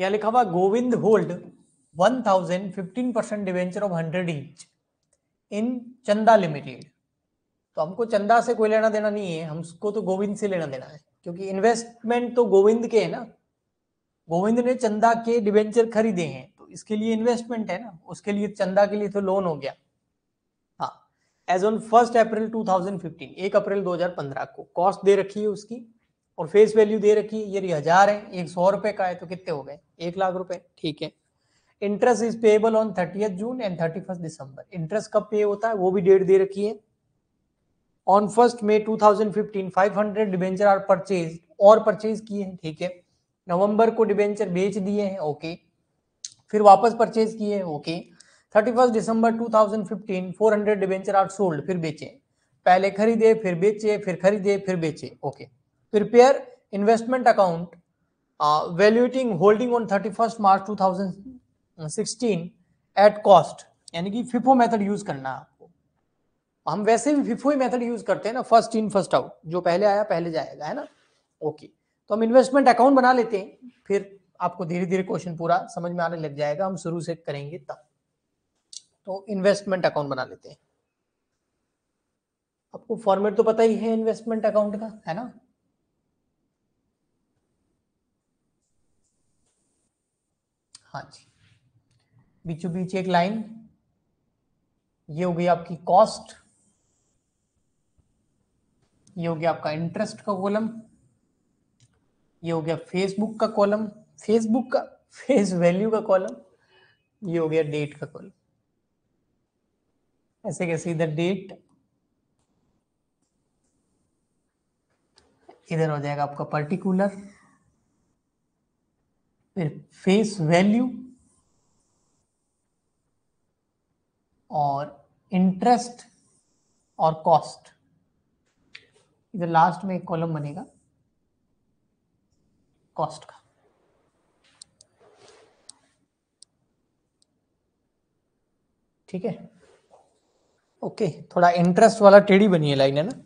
यहाँ लिखा हुआ Govind hold one thousand fifteen percent debenture of hundred each in Chanda limited तो हमको चंदा से कोई लेना देना नहीं है हमको तो गोविंद से लेना देना है क्योंकि इन्वेस्टमेंट तो गोविंद के है ना गोविंद ने चंदा के डिवेंचर खरीदे हैं तो इसके लिए इन्वेस्टमेंट है ना उसके लिए चंदा के लिए तो लोन हो गया हाँ एज ऑन फर्स्ट अप्रैल 2015 एक अप्रैल 2015 को कॉस्ट दे रखी है उसकी और फेस वैल्यू दे रखी है यदि हजार है एक सौ रुपए का है तो कितने हो गए एक लाख रुपए ठीक है interest is payable on thirty June and thirty first December interest कब पे होता है वो भी डेट दे रखी है on first May 2015 500 debenture are purchase और परचेज किए हैं ठीक है नवंबर को डिबेंचर बेच दिए हैं ओके फिर वापस परचेज किए हैं okay thirty first December two thousand fifteen four hundred debenture are sold फिर बेचे पहले खरीदे फिर बेचे फिर खरीदे फिर बेचे okay okay. prepare investment account uh, valuating holding on 31st March 2016 at cost यानी कि फिफो मेथड यूज करना है आपको हम वैसे भी फिफो ही मेथड यूज करते हैं ना फर्स्ट इन फर्स्ट आउट जो पहले आया पहले जाएगा है ना ओके okay. तो हम इन्वेस्टमेंट अकाउंट बना लेते हैं फिर आपको धीरे धीरे क्वेश्चन पूरा समझ में आने लग जाएगा हम शुरू से करेंगे तब तो इन्वेस्टमेंट अकाउंट बना लेते हैं आपको फॉर्मेट तो पता ही है इन्वेस्टमेंट अकाउंट का है ना हाँ जी बीचों बीच एक लाइन ये हो गई आपकी कॉस्ट ये हो गया आपका इंटरेस्ट का कॉलम ये हो गया फेसबुक का कॉलम फेसबुक का फेस वैल्यू का कॉलम ये हो गया डेट का कॉलम ऐसे कैसे इधर डेट इधर हो जाएगा आपका पर्टिकुलर फिर फेस वैल्यू और इंटरेस्ट और कॉस्ट इधर लास्ट में एक कॉलम बनेगा कॉस्ट का ठीक है ओके थोड़ा इंटरेस्ट वाला टेढ़ी बनी है लाइन है ना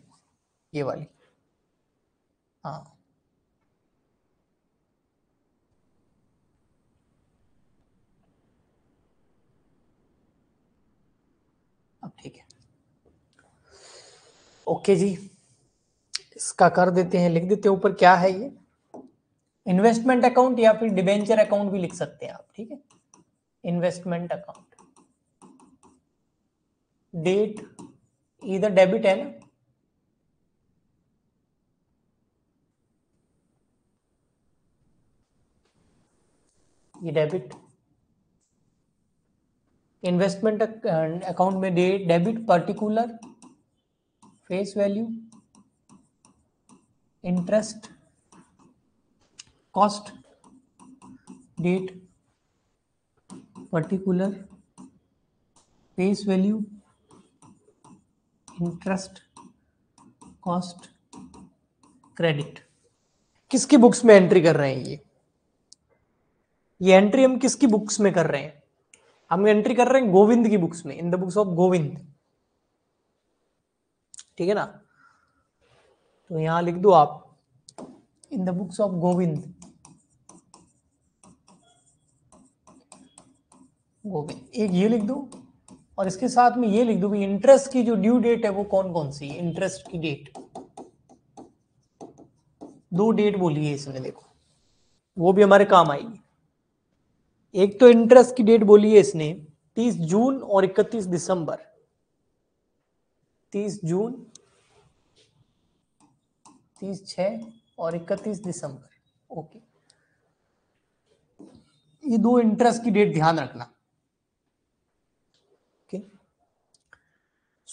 ये वाली हाँ ठीक है ओके जी इसका कर देते हैं लिख देते हैं ऊपर क्या है ये इन्वेस्टमेंट अकाउंट या फिर डिबेंचर अकाउंट भी लिख सकते हैं आप ठीक है इन्वेस्टमेंट अकाउंट डेट इधर डेबिट है ना ये डेबिट इन्वेस्टमेंट अकाउंट में दे debit particular face value interest cost date particular face value interest cost credit किसकी बुक्स में एंट्री कर रहे हैं ये ये एंट्री हम किसकी बुक्स में कर रहे हैं हम एंट्री कर रहे हैं गोविंद की बुक्स में in the books of Govind ठीक है ना तो यहां लिख दो आप in the books of Govind Govind एक ये लिख दो और इसके साथ में ये लिख दो इंटरेस्ट की जो ड्यू डेट है वो कौन कौन सी है इंटरेस्ट की डेट दो डेट बोली इसमें देखो वो भी हमारे काम आएगी एक तो इंटरेस्ट की डेट बोली है इसने 30 जून और 31 दिसंबर 30 जून 30 छ और 31 दिसंबर ओके ये दो इंटरेस्ट की डेट ध्यान रखना ओके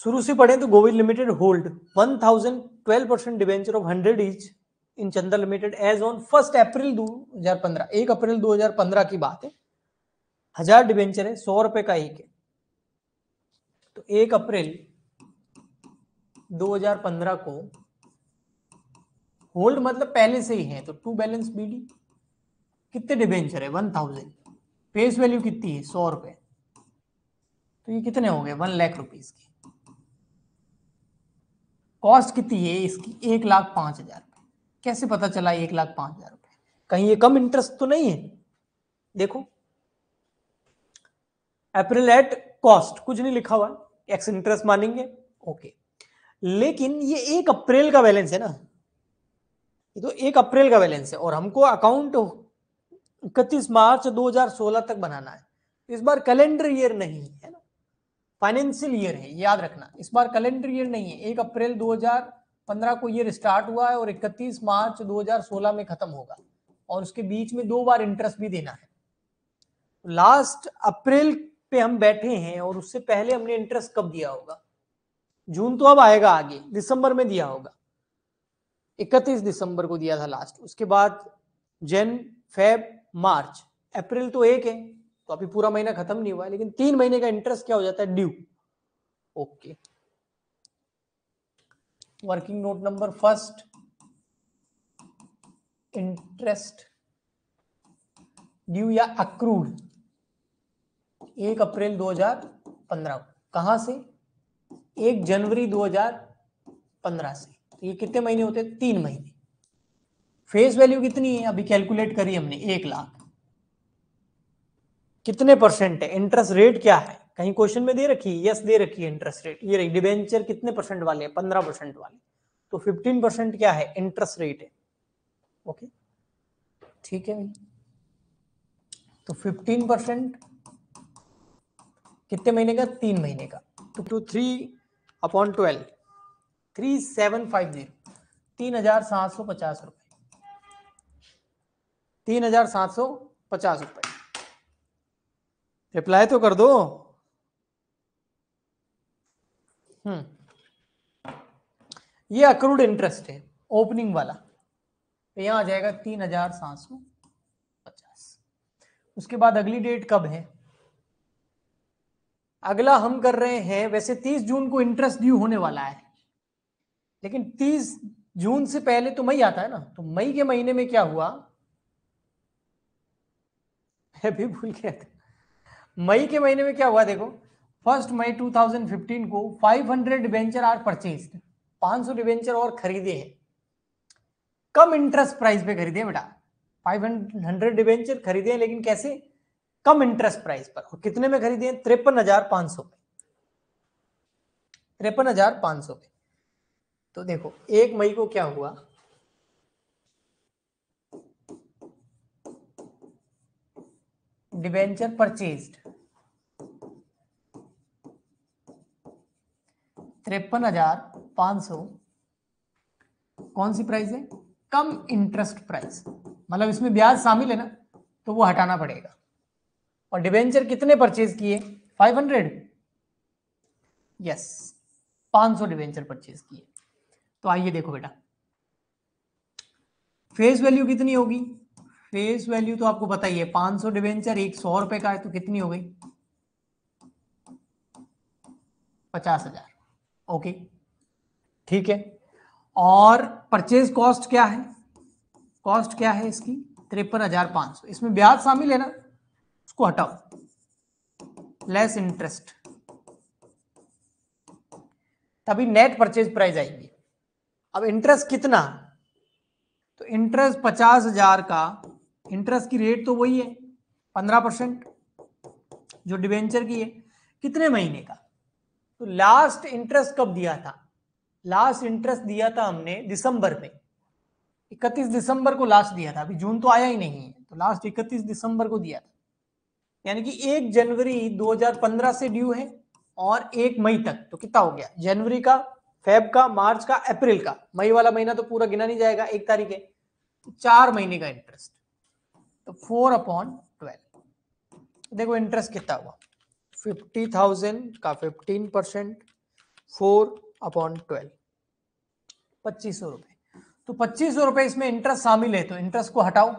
शुरू से पढ़े तो Govind limited hold 1012 percent debenture of 100 each in Chanda limited as on first April 2015 एक अप्रैल 2015 की बात है हजार डिबेंचर है सौ रुपए का एक है तो एक अप्रैल 2015 को होल्ड मतलब पहले से ही है तो टू बैलेंस बीडी कितने डिबेंचर है वन थाउजेंड फेस वैल्यू कितनी है सौ रुपए तो ये कितने हो गए वन लाख रुपीज की कॉस्ट कितनी है इसकी एक लाख पांच हजार रुपये कैसे पता चला एक लाख पांच हजार रुपए कहीं ये कम इंटरेस्ट तो नहीं है देखो अप्रैल एट कॉस्ट कुछ नहीं लिखा हुआ एक्स इंटरेस्ट मानेंगे ओके लेकिन ये एक अप्रैल का बैलेंस है ना ये तो एक अप्रैल का बैलेंस है और हमको अकाउंट इकतीस मार्च 2016 तक बनाना है इस बार कैलेंडर ईयर नहीं है ना फाइनेंशियल ईयर है याद रखना इस बार कैलेंडर ईयर नहीं है एक अप्रैल 2015 को ईयर स्टार्ट हुआ है और 31 मार्च 2016 में खत्म होगा और उसके बीच में दो बार इंटरेस्ट भी देना है लास्ट अप्रैल पे हम बैठे हैं और उससे पहले हमने इंटरेस्ट कब दिया होगा जून तो अब आएगा आगे दिसंबर में दिया होगा 31 दिसंबर को दिया था लास्ट उसके बाद जन फेब मार्च अप्रैल तो एक है तो अभी पूरा महीना खत्म नहीं हुआ लेकिन तीन महीने का इंटरेस्ट क्या हो जाता है due okay working note number first interest due या अक्रूड एक अप्रैल 2015 को कहा से एक जनवरी 2015 से तो ये कितने महीने होते हैं तीन महीने फेस वैल्यू कितनी है अभी कैलकुलेट करी हमने एक लाख कितने परसेंट है इंटरेस्ट रेट क्या है कहीं क्वेश्चन में दे रखी है यस दे रखी है इंटरेस्ट रेट ये डिबेंचर कितने परसेंट वाले हैं पंद्रह परसेंट वाले तो फिफ्टीन परसेंट क्या है इंटरेस्ट रेट है ओके ठीक है तो फिफ्टीन परसेंट कितने महीने का तीन महीने का two two three upon twelve three seven five zero तीन हजार सात सौ पचास रुपए तीन हजार सात सौ पचास रुपए रिप्लाई तो कर दो हम्म ये अक्रूड इंटरेस्ट है ओपनिंग वाला तो यहां आ जाएगा तीन हजार सात सौ पचास उसके बाद अगली डेट कब है अगला हम कर रहे हैं वैसे 30 जून को इंटरेस्ट ड्यू होने वाला है लेकिन 30 जून से पहले तो मई आता है ना तो मई के महीने में क्या हुआ भी भूल गया था मई के महीने में क्या हुआ देखो फर्स्ट मई 2015 को 500 hundred debenture are purchase 500 debenture और खरीदे हैं कम इंटरेस्ट प्राइस पे खरीदे बेटा 500 हंड्रेड डिवेंचर खरीदे लेकिन कैसे कम इंटरेस्ट प्राइस पर और कितने में खरीदे तिरपन हजार पांच सौ में तिरपन हजार पांच सौ में तो देखो एक मई को क्या हुआ डिबेंचर परचेज्ड तिरपन हजार पांच सौ कौन सी प्राइस है कम इंटरेस्ट प्राइस मतलब इसमें ब्याज शामिल है ना तो वो हटाना पड़ेगा और डिवेंचर कितने परचेज किए 500 हंड्रेड यस 500 डिवेंचर परचेज किए तो आइए देखो बेटा फेस वैल्यू कितनी होगी फेस वैल्यू तो आपको पता ही है डिवेंचर एक सौ रुपए का है तो कितनी हो गई पचास हजार ओके ठीक है और परचेज कॉस्ट क्या है कॉस्ट क्या है इसकी तिरपन हजार पांच सौ इसमें ब्याज शामिल है ना उसको हटाओ लेस इंटरेस्ट तभी नेट परचेज प्राइस आएगी अब इंटरेस्ट कितना तो इंटरेस्ट पचास हजार का इंटरेस्ट की रेट तो वही है पंद्रह परसेंट जो डिवेंचर की है कितने महीने का तो लास्ट इंटरेस्ट कब दिया था लास्ट इंटरेस्ट दिया था हमने दिसंबर में इकतीस दिसंबर को लास्ट दिया था अभी जून तो आया ही नहीं है तो लास्ट इकतीस दिसंबर को दिया था यानी कि एक जनवरी 2015 से ड्यू है और एक मई तक तो कितना हो गया जनवरी का फेब का मार्च का अप्रैल का मई वाला महीना तो पूरा गिना नहीं जाएगा एक तारीख है चार महीने का इंटरेस्ट तो फोर अपॉन ट्वेल्व देखो इंटरेस्ट कितना हुआ फिफ्टी थाउजेंड का fifteen percent four upon twelve पच्चीस सौ रुपए तो पच्चीस सौ रुपए इसमें इंटरेस्ट शामिल है तो इंटरेस्ट को हटाओ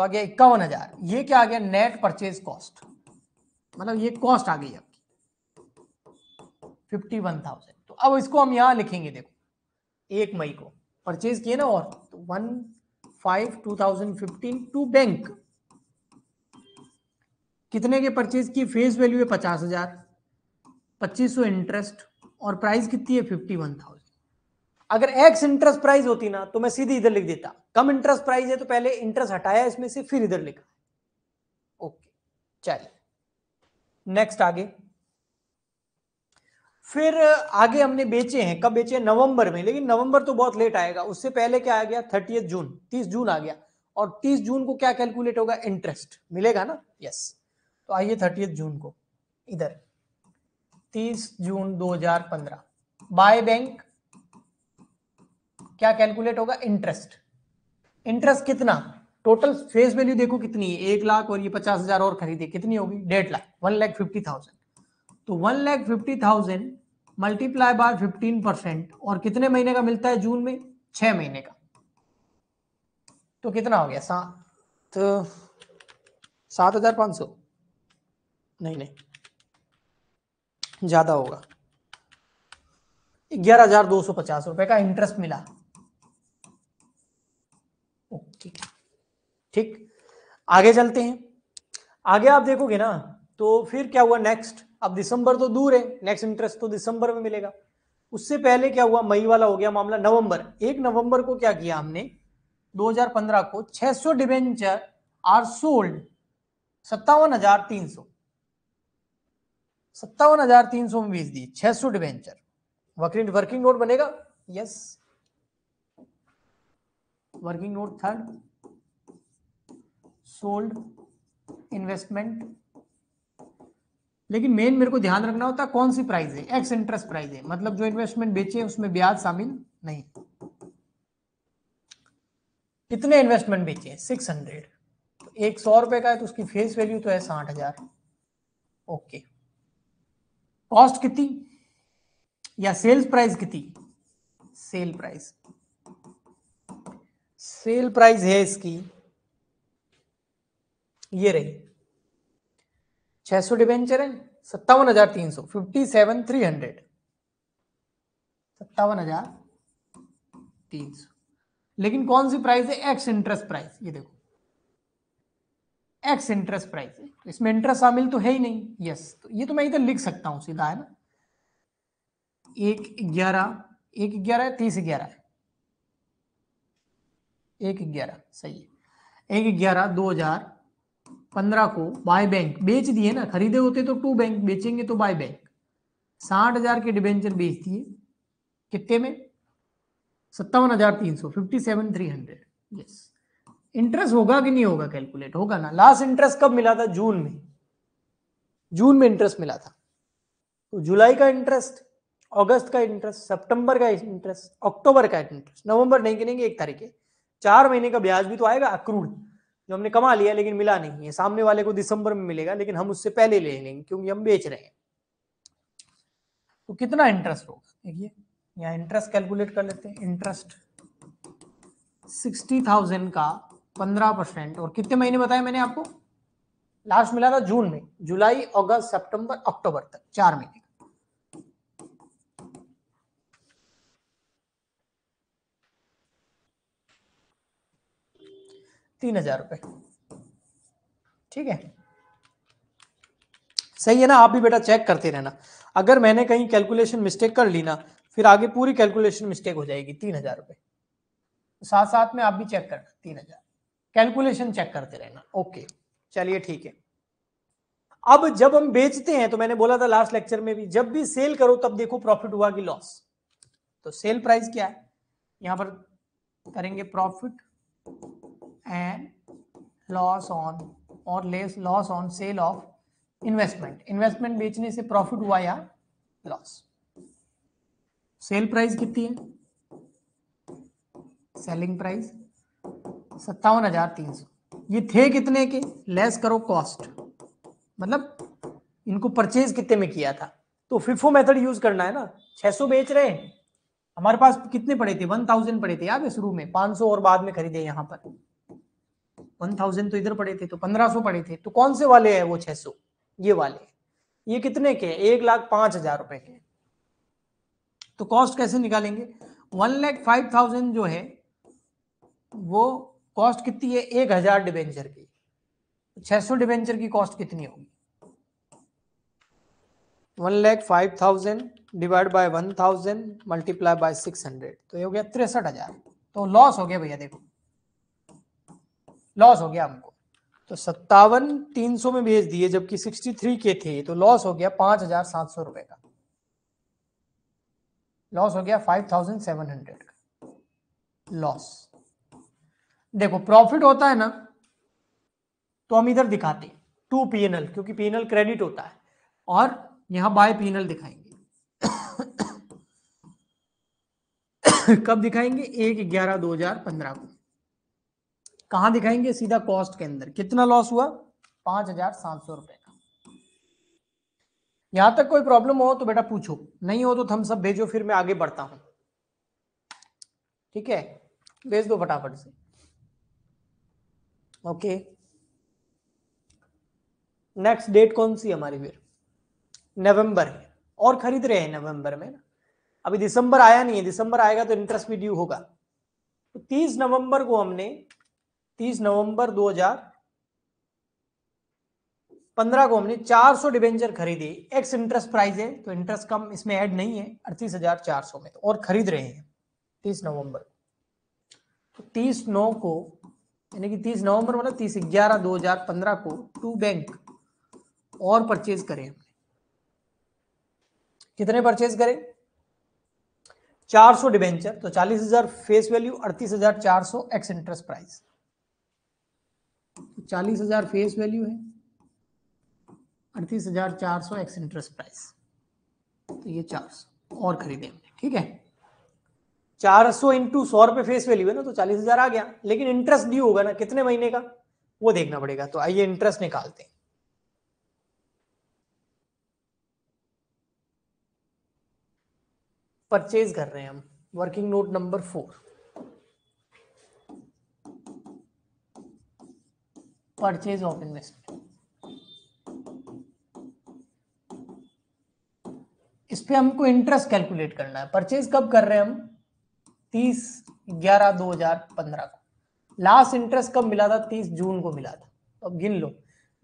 तो आ गया इक्यावन हजार ये क्या आ गया नेट परचेज कॉस्ट मतलब ये कॉस्ट आ गई आपकी फिफ्टी वन थाउजेंड तो अब इसको हम यहां लिखेंगे देखो एक मई को परचेज किए ना और तो one five two thousand fifteen to bank कितने के परचेज की फेस वैल्यू है पचास हजार पच्चीस सौ इंटरेस्ट और प्राइस कितनी है फिफ्टी वन थाउजेंड अगर एक्स इंटरेस्ट प्राइस होती ना तो मैं सीधे इधर लिख देता कम इंटरेस्ट प्राइस है तो पहले इंटरेस्ट हटाया इसमें से फिर इधर लिखा ओके चलिए नेक्स्ट आगे फिर आगे हमने बेचे हैं कब बेचे हैं नवंबर में लेकिन नवंबर तो बहुत लेट आएगा उससे पहले क्या आ गया थर्टी जून तीस जून आ गया और तीस जून को क्या कैलकुलेट होगा इंटरेस्ट मिलेगा ना यस तो आइए थर्टी जून को इधर तीस जून दो हजार पंद्रह बाय बैंक क्या कैलकुलेट होगा इंटरेस्ट इंटरेस्ट कितना टोटल फेस वैल्यू देखो कितनी है एक लाख और ये पचास हजार और खरीदे कितनी होगी डेढ़ lakh one lakh fifty thousand तो one lakh fifty thousand multiply by fifteen percent और कितने महीने का मिलता है जून में छह महीने का तो कितना हो गया सात सात हजार पांच सौ नहीं नहीं ज्यादा होगा ग्यारह हजार दो सौ पचास रुपए का इंटरेस्ट मिला ठीक आगे चलते हैं आगे आप देखोगे ना तो फिर क्या हुआ नेक्स्ट अब दिसंबर तो दूर है नेक्स्ट इंटरेस्ट तो दिसंबर में मिलेगा उससे पहले क्या हुआ मई वाला हो गया मामला नवंबर एक नवंबर को क्या किया हमने 2015 को 600 सौ डिवेंचर आर सोल्ड सत्तावन हजार तीन सौ सत्तावन हजार तीन सौ में बीस दी छह सौ डिवेंचर वर्किंग वर्किंग नोट बनेगा yes working note third sold investment लेकिन मेन मेरे को ध्यान रखना होता है कौन सी प्राइस है एक्स इंटरेस्ट प्राइस है मतलब जो इन्वेस्टमेंट बेचे उसमें ब्याज शामिल नहीं कितने इन्वेस्टमेंट बेचे सिक्स हंड्रेड तो एक सौ रुपए का है तो उसकी फेस वैल्यू तो है साठ हजार ओके कॉस्ट कितनी या सेल्स प्राइस कितनी सेल प्राइस सेल प्राइस है इसकी ये रही 600 सौ डिवेंचर है सत्तावन हजार तीन सौ फिफ्टी सेवन थ्री हंड्रेड सत्तावन हजार तीन सौ लेकिन कौन सी प्राइस है एक्स इंटरेस्ट प्राइस ये देखो एक्स इंटरेस्ट प्राइस है तो इसमें इंटरेस्ट शामिल तो है ही नहीं यस तो ये तो मैं इधर लिख सकता हूं सीधा है ना एक ग्यारह एक ग्यारह तीस ग्यारह एक ग्यारह सही है एक ग्यारह दो हजार पंद्रह को बाय बैंक बेच दिए ना खरीदे होते तो टू बैंक बेचेंगे तो बाय बैंक साठ हजार के डिबेंचर बेच दिए कितने में सत्तावन हजार तीन सौ fifty seven three hundred yes interest होगा कि नहीं होगा कैलकुलेट होगा ना लास्ट इंटरेस्ट कब मिला था जून में जून में इंटरेस्ट मिला था तो जुलाई का इंटरेस्ट अगस्त का इंटरेस्ट सितंबर का इंटरेस्ट अक्टूबर का इंटरेस्ट नवंबर नहीं गिनेंगे एक तारीख के चार महीने का ब्याज भी तो आएगा अक्रूड जो हमने कमा लिया लेकिन मिला नहीं है सामने वाले को दिसंबर में मिलेगा लेकिन हम उससे पहले ले लेंगे क्योंकि हम बेच रहे हैं तो कितना इंटरेस्ट होगा देखिए यहाँ इंटरेस्ट कैलकुलेट कर लेते हैं इंटरेस्ट सिक्सटी थाउजेंड का पंद्रह परसेंट और कितने महीने बताए मैंने आपको लास्ट मिला था जून में जुलाई अगस्त सितंबर अक्टूबर तक चार महीने तीन हजार रुपए ठीक है सही है ना आप भी बेटा चेक करते रहना अगर मैंने कहीं कैलकुलेशन मिस्टेक कर ली ना फिर आगे पूरी कैलकुलेशन मिस्टेक हो जाएगी तीन हजार रुपए साथ साथ में आप भी चेक करना तीन हजार कैलकुलेशन चेक करते रहना ओके चलिए ठीक है अब जब हम बेचते हैं तो मैंने बोला था लास्ट लेक्चर में भी जब भी सेल करो तब देखो प्रॉफिट हुआ कि लॉस तो सेल प्राइस क्या है यहां पर करेंगे प्रॉफिट एंड लॉस ऑन और less loss on sale of investment investment बेचने से प्रॉफिट हुआ या लॉस सेल प्राइस कितनी है सेलिंग प्राइस सत्तावन हजार तीन सौ ये थे कितने के लेस करो कॉस्ट मतलब इनको परचेज कितने में किया था तो फिफो मेथड यूज करना है ना छह सौ बेच रहे हैं हमारे पास कितने पड़े थे वन थाउजेंड पड़े थे याद है शुरू में पांच सौ और बाद में खरीदे यहाँ पर वन थाउजेंड तो इधर पड़े थे तो पंद्रह सौ पड़े थे तो कौन से वाले हैं वो छह सौ ये वाले ये कितने के एक लाख पांच हजार रुपए के तो कॉस्ट कैसे निकालेंगे वन लैख फाइव थाउजेंड जो है वो कॉस्ट कितनी है एक हजार डिबेंचर की छह सौ डिबेंचर की कॉस्ट कितनी होगी one lakh five thousand divide by one thousand multiply by six hundred तो ये हो गया तिरसठ हजार तो लॉस हो गया भैया देखो लॉस हो गया हमको तो सत्तावन तीन सौ में भेज दिए जबकि सिक्सटी थ्री के थे तो लॉस हो गया पांच हजार सात सौ रुपए का लॉस हो गया फाइव थाउजेंड सेवन हंड्रेड का लॉस देखो प्रॉफिट होता है ना तो हम इधर दिखाते हैं टू पीएनएल क्योंकि पीएनएल क्रेडिट होता है और यहां बाय एल दिखाएंगे कब दिखाएंगे एक ग्यारह दो हजार पंद्रह को कहां दिखाएंगे सीधा कॉस्ट के अंदर कितना लॉस हुआ पांच हजार सात सौ रुपए का यहां तक कोई प्रॉब्लम हो तो बेटा पूछो नहीं हो तो थम सब भेजो फिर मैं आगे बढ़ता हूं ठीक है भेज दो फटाफट से ओके नेक्स्ट डेट कौन सी हमारी फिर नवंबर है और खरीद रहे हैं नवंबर में ना अभी दिसंबर आया नहीं है दिसंबर आएगा तो इंटरेस्ट भी ड्यू होगा तो 30 नवंबर को हमने तीस नवंबर 2015 को हमने 400 डिबेंचर खरीदे एक्स इंटरेस्ट प्राइस है तो इंटरेस्ट कम इसमें ऐड नहीं है अड़तीस हजार चार सौ में तो और खरीद रहे हैं तीस नवंबर तो तीस नौ को यानी कि तीस नवंबर मतलब तीस ग्यारह दो हजार पंद्रह को टू बैंक और परचेज करें हमने कितने परचेज करें 400 डिबेंचर तो 40,000 face value 38,400 ex interest price चालीस हजार फेस वैल्यू है अड़तीस हजार चार सौ एक्स इंटरेस्ट प्राइस तो ये चार सौ और खरीदे हमने ठीक है चार सौ इंटू सौ रुपए फेस वैल्यू है ना तो चालीस हजार आ गया लेकिन इंटरेस्ट ड्यू होगा ना कितने महीने का वो देखना पड़ेगा तो आइए इंटरेस्ट निकालते हैं परचेज कर रहे हैं हम working note number four purchase of investment इस पे हमको इंटरेस्ट कैलकुलेट करना है परचेज कब कर रहे हैं हम तीस ग्यारह दो हजार पंद्रह को लास्ट इंटरेस्ट कब मिला था तीस जून को मिला था तो अब गिन लो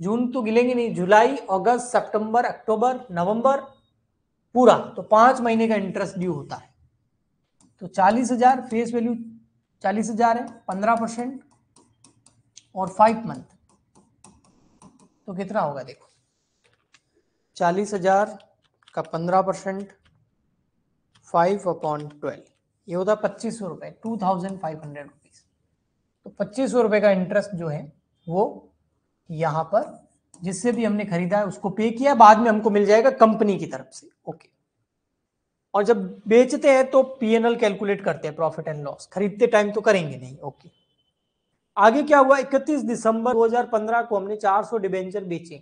जून तो गिलेंगे नहीं जुलाई अगस्त सितंबर अक्टूबर नवंबर पूरा तो पांच महीने का इंटरेस्ट ड्यू होता है तो चालीस हजार फेस वैल्यू चालीस हजार है पंद्रह परसेंट और फाइव मंथ तो कितना होगा देखो चालीस हजार का पंद्रह परसेंट फाइव अपॉन ट्वेल्व ये होता है पच्चीस सौ रुपए two thousand five hundred rupees तो पच्चीस सौ रुपए का इंटरेस्ट जो है वो यहां पर जिससे भी हमने खरीदा है उसको पे किया बाद में हमको मिल जाएगा कंपनी की तरफ से ओके और जब बेचते हैं तो पीएनएल कैलकुलेट करते हैं प्रॉफिट एंड लॉस खरीदते टाइम तो करेंगे नहीं ओके आगे क्या हुआ 31 दिसंबर 2015 को हमने 400 डिबेंचर बेचे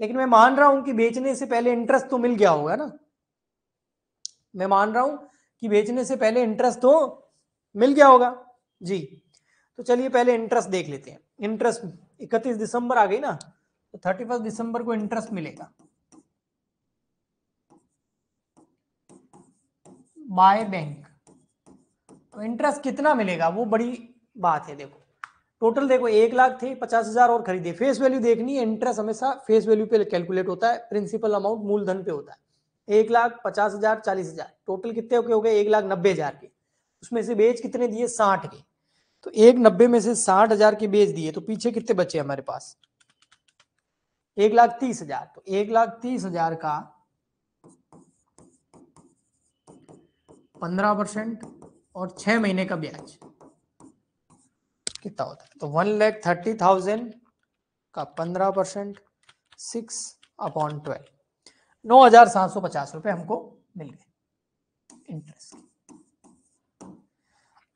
लेकिन मैं मान रहा हूं कि बेचने से पहले इंटरेस्ट तो मिल गया होगा ना मैं मान रहा हूं कि बेचने से पहले इंटरेस्ट तो मिल गया होगा जी तो चलिए पहले इंटरेस्ट देख लेते हैं इंटरेस्ट इकतीस दिसंबर आ गई ना तो फर्स्ट दिसंबर को इंटरेस्ट मिलेगा बाय बैंक तो इंटरेस्ट कितना मिलेगा वो बड़ी बात है देखो टोटल देखो एक लाख थे पचास हजार और खरीदे फेस वैल्यू देखनी है इंटरेस्ट हमेशा फेस वैल्यू पे कैलकुलेट होता है प्रिंसिपल अमाउंट मूलधन पे होता है एक लाख पचास हजार चालीस हजार टोटल कितने हो गए एक लाख नब्बे हजार के उसमें से बेच कितने दिए साठ के तो एक नब्बे में से साठ हजार के बेच दिए तो पीछे कितने बचे हमारे पास एक लाख तीस हजार तो एक लाख तीस हजार का पंद्रह परसेंट और छह महीने का ब्याज कितना होता है तो वन लैख थर्टी थाउजेंड का पंद्रह परसेंट सिक्स अपॉन ट्वेल्व नौ हजार सात सौ पचास रुपए हमको मिल गए इंटरेस्ट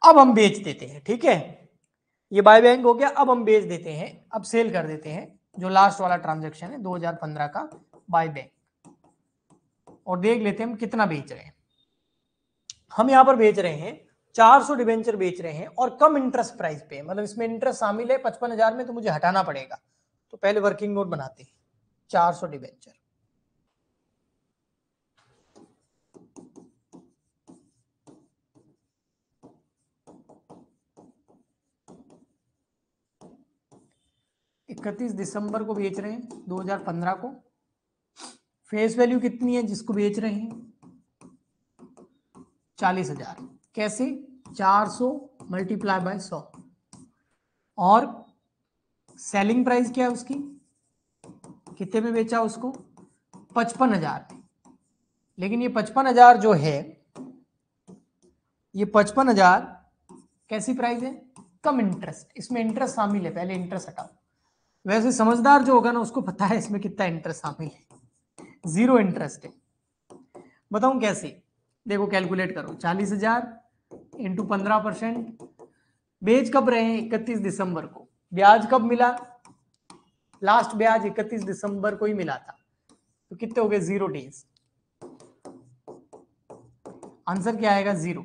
अब हम बेच देते हैं ठीक है ये बाय बैंक हो गया अब हम बेच देते हैं अब सेल कर देते हैं जो लास्ट वाला ट्रांजेक्शन है 2015 का बाय बैंक और देख लेते हैं हम कितना बेच रहे हैं हम यहां पर बेच रहे हैं 400 डिबेंचर बेच रहे हैं और कम इंटरेस्ट प्राइस पे मतलब इसमें इंटरेस्ट शामिल है पचपन हजार में तो मुझे हटाना पड़ेगा तो पहले वर्किंग नोट बनाते हैं 400 डिबेंचर इकतीस दिसंबर को बेच रहे हैं 2015 को फेस वैल्यू कितनी है जिसको बेच रहे हैं चालीस हजार कैसे 400 मल्टीप्लाई बाय सौ और सेलिंग प्राइस क्या है उसकी कितने में बेचा उसको पचपन हजार लेकिन ये पचपन हजार जो है ये पचपन हजार कैसी प्राइस है कम इंटरेस्ट इसमें इंटरेस्ट शामिल है पहले इंटरेस्ट हटाओ वैसे समझदार जो होगा ना उसको पता है इसमें कितना इंटरेस्ट शामिल है जीरो इंटरेस्ट है बताऊं कैसे देखो कैलकुलेट करो चालीस हजार इंटू पंद्रह परसेंट बेच कब रहे हैं इकतीस दिसंबर को ब्याज कब मिला लास्ट ब्याज इकतीस दिसंबर को ही मिला था तो कितने हो गए जीरो डेज आंसर क्या आएगा जीरो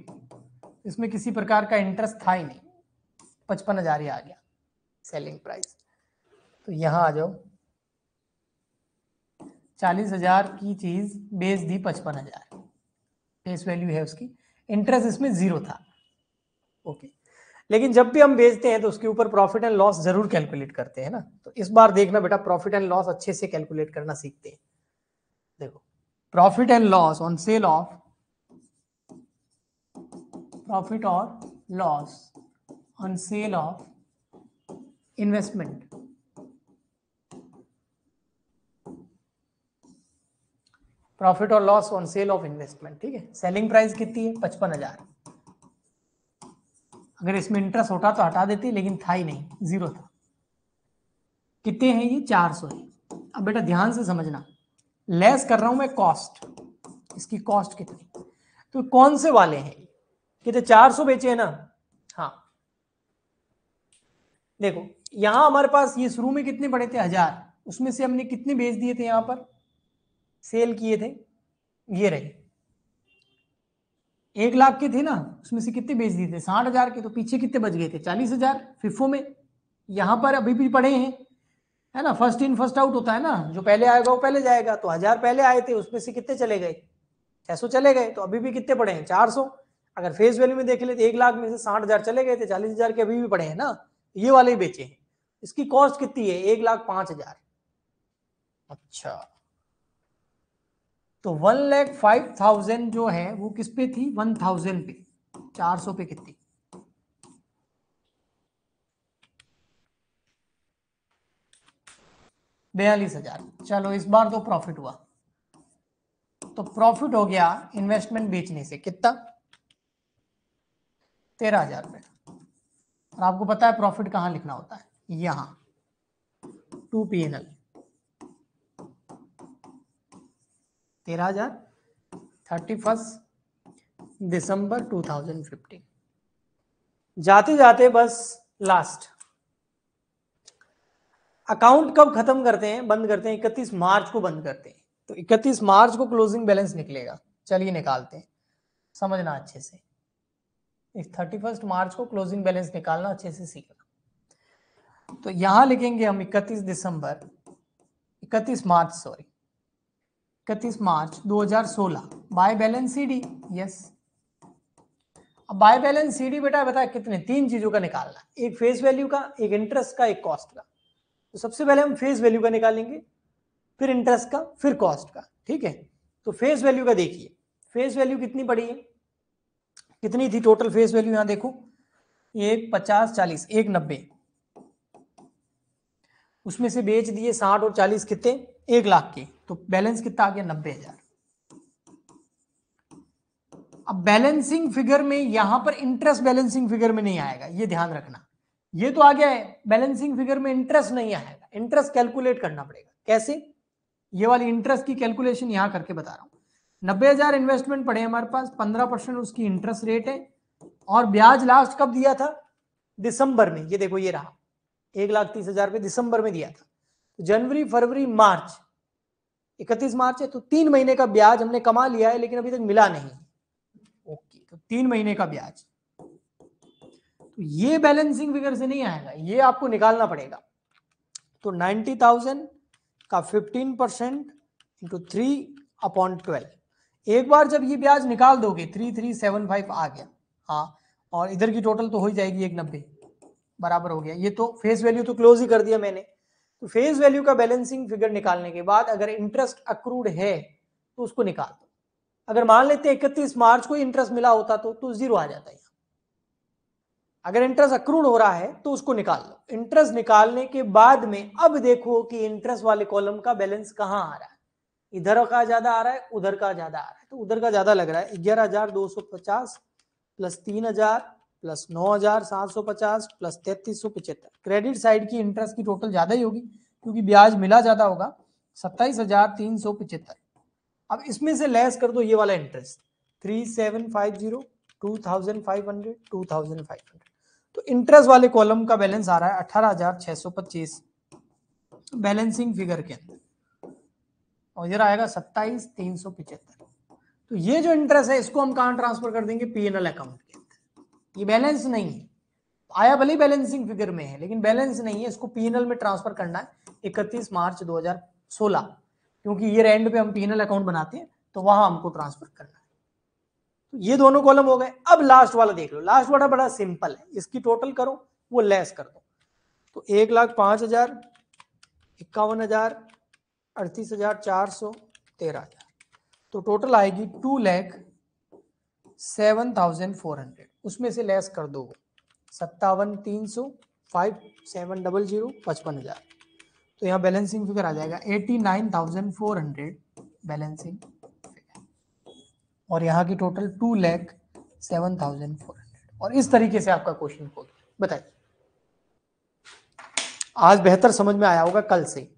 इसमें किसी प्रकार का इंटरेस्ट था ही नहीं पचपन हजार ही आ गया सेलिंग प्राइस तो यहां आ जाओ चालीस हजार की चीज बेच दी पचपन हजार फेस वैल्यू है उसकी इंटरेस्ट इसमें जीरो था ओके लेकिन जब भी हम बेचते हैं तो उसके ऊपर प्रॉफिट एंड लॉस जरूर कैलकुलेट करते हैं ना तो इस बार देखना बेटा प्रॉफिट एंड लॉस अच्छे से कैलकुलेट करना सीखते हैं देखो profit and loss on sale of profit और loss on sale of investment profit और loss on sale of investment ठीक है सेलिंग प्राइस कितनी है पचपन हजार अगर इसमें इंटरेस्ट होता तो हटा देती लेकिन था ही नहीं जीरो था कितने हैं ये चार सौ है अब बेटा ध्यान से समझना लेस कर रहा हूं मैं कॉस्ट इसकी कॉस्ट कितनी तो कौन से वाले हैं कितने तो चार सौ बेचे हैं ना हाँ देखो यहां हमारे पास ये शुरू में कितने पड़े थे हजार उसमें से हमने कितने बेच दिए थे यहां पर सेल किए थे ये रहे एक लाख के थे ना उसमें से कितने बेच दिए थे साठ हजार के तो पीछे कितने बच गए थे चालीस हजार फिफो में यहां पर अभी भी पड़े हैं है ना फर्स्ट इन फर्स्ट आउट होता है ना जो पहले आएगा वो पहले जाएगा तो हजार पहले आए थे उसमें से कितने चले गए छह चले गए तो अभी भी कितने पड़े हैं चार सौ अगर फेस वैल्यू में देख ले तो एक लाख में से साठ हजार चले गए थे चालीस हजार के अभी भी पड़े हैं ना ये वाले ही बेचे हैं इसकी कॉस्ट कितनी है एक लाख पांच हजार अच्छा तो वन लैख फाइव थाउजेंड जो है वो किस पे थी वन थाउजेंड पे चार सौ पे कितनी बयालीस हजार चलो इस बार तो प्रॉफिट हुआ तो प्रॉफिट हो गया इन्वेस्टमेंट बेचने से कितना तेरह हजार रुपये और आपको पता है प्रॉफिट कहां लिखना होता है यहां टू पी एन एल तेरह हजार thirty first December two thousand fifteen जाते जाते बस लास्ट अकाउंट कब खत्म करते हैं बंद करते हैं इकतीस मार्च को बंद करते हैं तो इकतीस मार्च को क्लोजिंग बैलेंस निकलेगा चलिए निकालते हैं समझना अच्छे से इस थर्टी फर्स्ट मार्च को क्लोजिंग बैलेंस निकालना अच्छे से सीखना तो यहां लिखेंगे हम इकतीस दिसंबर इकतीस मार्च सॉरी इकतीस मार्च 2016 बाय बैलेंस सीडी यस अब बाय बैलेंस सीडी बेटा बताया कितने तीन चीजों का निकालना एक फेस वैल्यू का एक इंटरेस्ट का एक कॉस्ट का तो सबसे पहले हम फेस वैल्यू का निकालेंगे फिर इंटरेस्ट का फिर कॉस्ट का ठीक है तो फेस वैल्यू का देखिए फेस वैल्यू कितनी पड़ी है कितनी थी टोटल फेस वैल्यू यहां देखो एक पचास चालीस एक नब्बे उसमें से बेच दिए साठ और चालीस कितने एक लाख के तो बैलेंस कितना आ गया नब्बे हजार अब बैलेंसिंग फिगर में यहां पर इंटरेस्ट बैलेंसिंग फिगर में नहीं आएगा ये ध्यान रखना ये तो आ गया है बैलेंसिंग फिगर में इंटरेस्ट नहीं आएगा इंटरेस्ट कैलकुलेट करना पड़ेगा कैसे ये वाली इंटरेस्ट की कैलकुलेशन यहां करके बता रहा हूं नब्बे हजार इन्वेस्टमेंट पड़े हमारे पास पंद्रह परसेंट उसकी इंटरेस्ट रेट है और ब्याज लास्ट कब दिया था दिसंबर में ये देखो ये रहा एक लाख तीस हजार रुपये दिसंबर में दिया था तो जनवरी फरवरी मार्च इकतीस मार्च है तो तीन महीने का ब्याज हमने कमा लिया है लेकिन अभी तक मिला नहीं ओके तो तीन महीने का ब्याज तो ये बैलेंसिंग फिगर से नहीं आएगा ये आपको निकालना पड़ेगा तो नाइन्टी थाउजेंड का fifteen percent into three upon twelve एक बार जब ये ब्याज निकाल दोगे थ्री थ्री सेवन फाइव आ गया हाँ और इधर की टोटल तो हो ही जाएगी एक नब्बे बराबर हो गया ये तो फेस वैल्यू तो क्लोज ही कर दिया मैंने तो फेस वैल्यू का बैलेंसिंग फिगर निकालने के बाद अगर इंटरेस्ट अक्रूड है तो उसको निकाल दो अगर मान लेते इकतीस मार्च को इंटरेस्ट मिला होता तो, तो जीरो आ जाता है अगर इंटरेस्ट अक्रूड हो रहा है तो उसको निकाल लो इंटरेस्ट निकालने के बाद में अब देखो कि इंटरेस्ट वाले कॉलम का बैलेंस कहाँ आ रहा है इधर का ज्यादा आ रहा है उधर का ज्यादा आ रहा है तो उधर का ज्यादा लग रहा है ग्यारह हजार दो सौ पचास प्लस तीन हजार प्लस नौ हजार सात सौ पचास प्लस तैतीस सौ पिछहत्तर क्रेडिट साइड की इंटरेस्ट की टोटल ज्यादा ही होगी क्योंकि ब्याज मिला ज्यादा होगा सत्ताईस हजार तीन सौ पिछहत्तर अब इसमें से लेस कर दो ये वाला interest three seven five zero two thousand five hundred two thousand five hundred तो इंटरेस्ट वाले कॉलम का बैलेंस आ रहा है अठारह हजार छह सौ पच्चीस बैलेंसिंग फिगर के अंदर और इधर आएगा सत्ताईस तीन सौ पिछहत्तर तो ये जो इंटरेस्ट है इसको हम कहा ट्रांसफर कर देंगे पीएनएल अकाउंट ये बैलेंस नहीं है आया भले बैलेंसिंग फिगर में है लेकिन बैलेंस नहीं है इसको पीएनएल में ट्रांसफर करना है 31 मार्च 2016 क्योंकि ये एंड पे हम पीएनएल अकाउंट बनाते हैं तो वहां हमको ट्रांसफर करना है तो ये दोनों कॉलम हो गए अब लास्ट वाला देख लो लास्ट वाला बड़ा सिंपल है इसकी टोटल करो वो लेस कर दो तो एक लाख पांच हजार इक्यावन हजार अड़तीस हजार चार सौ तेरह हजार तो टोटल आएगी two lakh seven thousand four hundred उसमें से लेस कर दो सत्तावन तीन सौ फाइव सेवन डबल जीरो पचपन हज़ार तो यहाँ बैलेंसिंग फिगर आ जाएगा eighty nine thousand four hundred balancing और यहाँ की total two lakh seven thousand four hundred और इस तरीके से आपका क्वेश्चन हो गया बताइए आज बेहतर समझ में आया होगा कल से